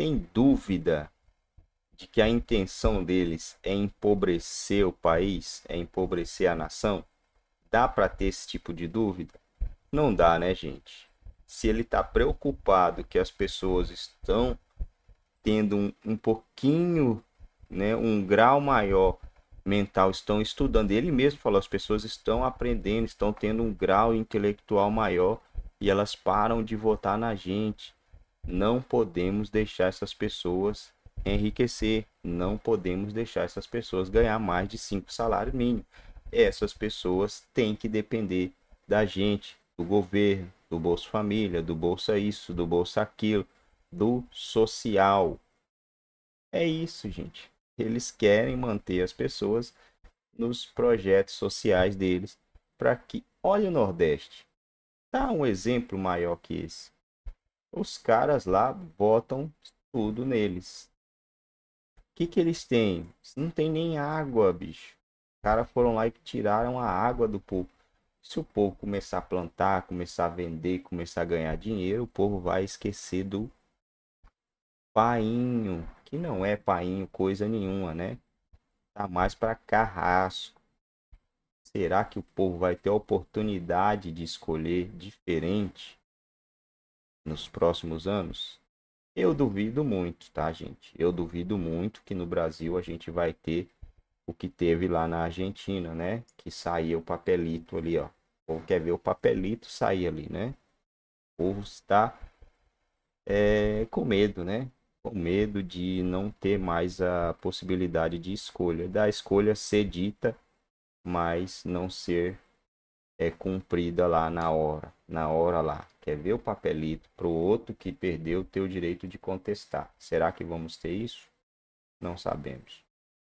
tem dúvida de que a intenção deles é empobrecer o país, é empobrecer a nação? Dá para ter esse tipo de dúvida? Não dá, né, gente? Se ele está preocupado que as pessoas estão tendo um, um pouquinho, né, um grau maior mental, estão estudando, ele mesmo falou, as pessoas estão aprendendo, estão tendo um grau intelectual maior e elas param de votar na gente. Não podemos deixar essas pessoas enriquecer, não podemos deixar essas pessoas ganhar mais de cinco salários mínimos. Essas pessoas têm que depender da gente, do governo, do Bolsa Família, do Bolsa Isso, do Bolsa Aquilo, do social. É isso, gente. Eles querem manter as pessoas nos projetos sociais deles para que. Olha o Nordeste. Dá um exemplo maior que esse. Os caras lá botam tudo neles. O que, que eles têm? Não tem nem água, bicho. Os caras foram lá e tiraram a água do povo. Se o povo começar a plantar, começar a vender, começar a ganhar dinheiro, o povo vai esquecer do painho, que não é painho coisa nenhuma, né? Tá mais para carrasco. Será que o povo vai ter a oportunidade de escolher diferente? nos próximos anos? Eu duvido muito, tá, gente? Eu duvido muito que no Brasil a gente vai ter o que teve lá na Argentina, né? Que saía o papelito ali, ó. povo quer ver o papelito sair ali, né? O povo está é, com medo, né? Com medo de não ter mais a possibilidade de escolha, da escolha ser dita, mas não ser é cumprida lá na hora, na hora lá. Quer ver o papelito para o outro que perdeu o teu direito de contestar? Será que vamos ter isso? Não sabemos.